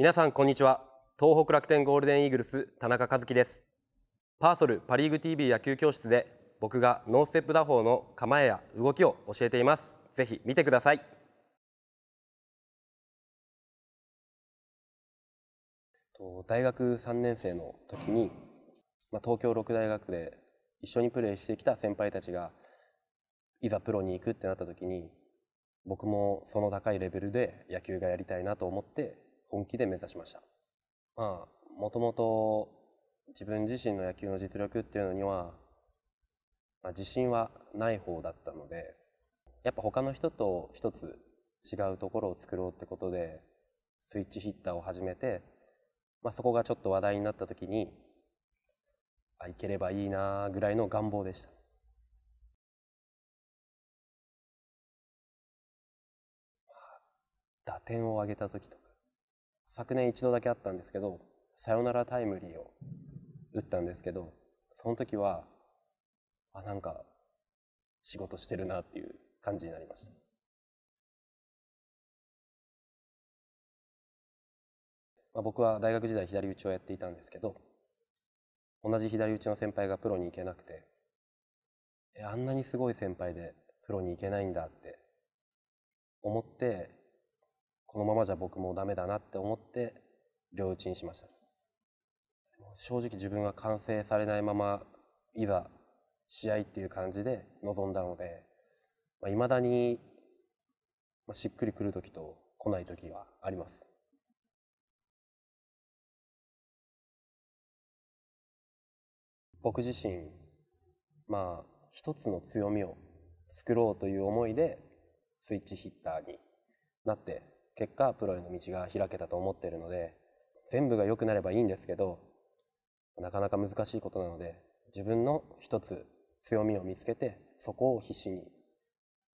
皆さんこんにちは東北楽天ゴールデンイーグルス田中和樹ですパーソルパリーグ TV 野球教室で僕がノーステップ打法の構えや動きを教えていますぜひ見てくださいと大学3年生の時に、まあ、東京六大学で一緒にプレーしてきた先輩たちがいざプロに行くってなった時に僕もその高いレベルで野球がやりたいなと思って本気で目指しました。まあ、もともと自分自身の野球の実力っていうのには、まあ、自信はない方だったので、やっぱ他の人と一つ違うところを作ろうってことで、スイッチヒッターを始めて、まあ、そこがちょっと話題になった時に、あ、いければいいなぐらいの願望でした。打点を上げた時とか昨年一度だけあったんですけどサヨナラタイムリーを打ったんですけどその時はあなんか仕事してるなっていう感じになりましたまあ、僕は大学時代左打ちをやっていたんですけど同じ左打ちの先輩がプロに行けなくてあんなにすごい先輩でプロに行けないんだって思ってこのままじゃ僕もダメだなって思って両打ちにしました正直自分が完成されないままいざ試合っていう感じで臨んだのでいまあ、未だにしっくりくる時と来ない時はあります。僕自身まあ一つの強みを作ろうという思いでスイッチヒッターになって結果プロへの道が開けたと思っているので全部が良くなればいいんですけどなかなか難しいことなので自分の一つ強みを見つけてそこを必死に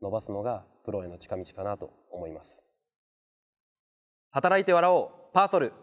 伸ばすのがプロへの近道かなと思います働いて笑おうパーソル